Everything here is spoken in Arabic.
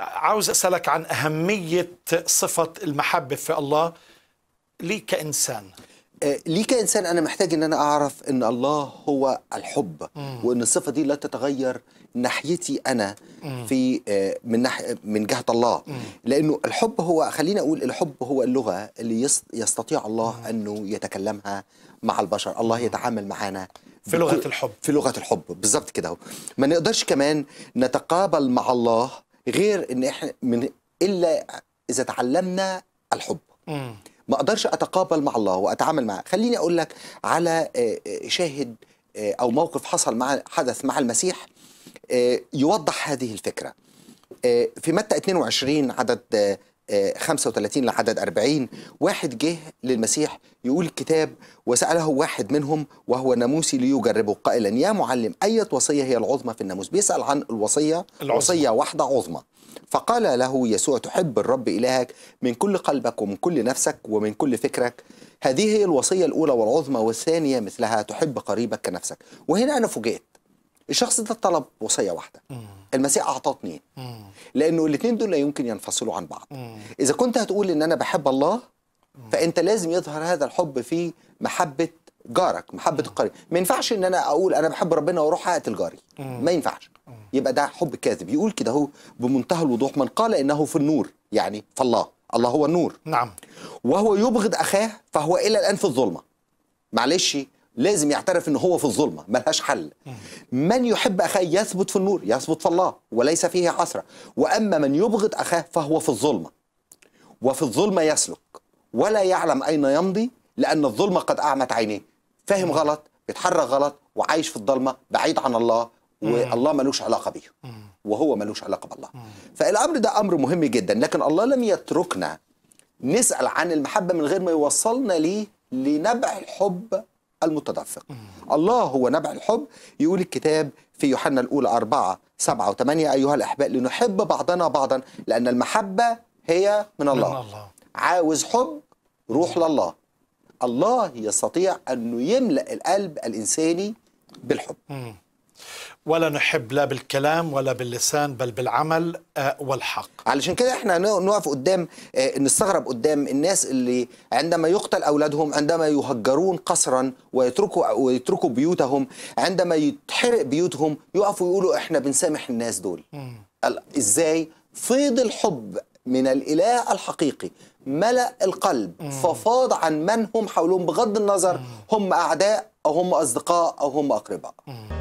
عاوز أسألك عن أهمية صفة المحبة في الله لي كإنسان آه، لي كإنسان أنا محتاج أن أنا أعرف أن الله هو الحب مم. وأن الصفة دي لا تتغير ناحيتي أنا في آه، من ناح من جهة الله لأنه الحب هو خلينا أقول الحب هو اللغة اللي يستطيع الله أنه يتكلمها مع البشر الله يتعامل معانا في لغة الحب في لغة الحب بالظبط كده ما نقدرش كمان نتقابل مع الله غير ان احنا من الا اذا تعلمنا الحب ما اقدرش اتقابل مع الله واتعامل معه خليني اقول لك على آه، آه، شاهد آه، او موقف حصل مع حدث مع المسيح يوضح هذه الفكره في متى 22 عدد 35 لعدد 40 واحد جه للمسيح يقول الكتاب وسأله واحد منهم وهو ناموسي ليجربه قائلا يا معلم أية وصية هي العظمى في الناموس بيسأل عن الوصية العظمى. وصية واحدة عظمى فقال له يسوع تحب الرب إلهك من كل قلبك ومن كل نفسك ومن كل فكرك هذه هي الوصية الأولى والعظمى والثانية مثلها تحب قريبك كنفسك وهنا أنا فوجئت الشخص ده طلب وصيه واحده المسيح اعطاه اثنين لانه الاثنين دول لا يمكن ينفصلوا عن بعض اذا كنت هتقول ان انا بحب الله فانت لازم يظهر هذا الحب في محبه جارك محبه القريب ما ينفعش ان انا اقول انا بحب ربنا واروح اقتل جاري ما ينفعش يبقى ده حب كاذب يقول كده هو بمنتهى الوضوح من قال انه في النور يعني فالله الله هو النور نعم وهو يبغض اخاه فهو الى الان في الظلمه معلش لازم يعترف ان هو في الظلمه ملهاش حل من يحب اخاه يثبت في النور يثبت في الله وليس فيه عثره واما من يبغض اخاه فهو في الظلمه وفي الظلمه يسلك ولا يعلم اين يمضي لان الظلمه قد اعمت عينيه فاهم غلط بيتحرك غلط وعايش في الظلمه بعيد عن الله والله ملوش علاقه بيه وهو ملوش علاقه بالله فالامر ده امر مهم جدا لكن الله لم يتركنا نسال عن المحبه من غير ما يوصلنا ليه لنبع الحب المتدفق الله هو نبع الحب يقول الكتاب في يوحنا الأولى أربعة سبعة وثمانية أيها الأحباء لنحب بعضنا بعضا لأن المحبة هي من الله, من الله. عاوز حب روح لله الله يستطيع أنه يملأ القلب الإنساني بالحب ولا نحب لا بالكلام ولا باللسان بل بالعمل آه، والحق علشان كده احنا نقف قدام آه، نستغرب قدام الناس اللي عندما يقتل اولادهم عندما يهجرون قصرا ويتركوا ويتركوا بيوتهم عندما يتحرق بيوتهم يقفوا يقولوا احنا بنسامح الناس دول ازاي فيض الحب من الاله الحقيقي ملا القلب مم. ففاض عن من هم حولهم بغض النظر مم. هم اعداء او هم اصدقاء او هم اقرباء مم.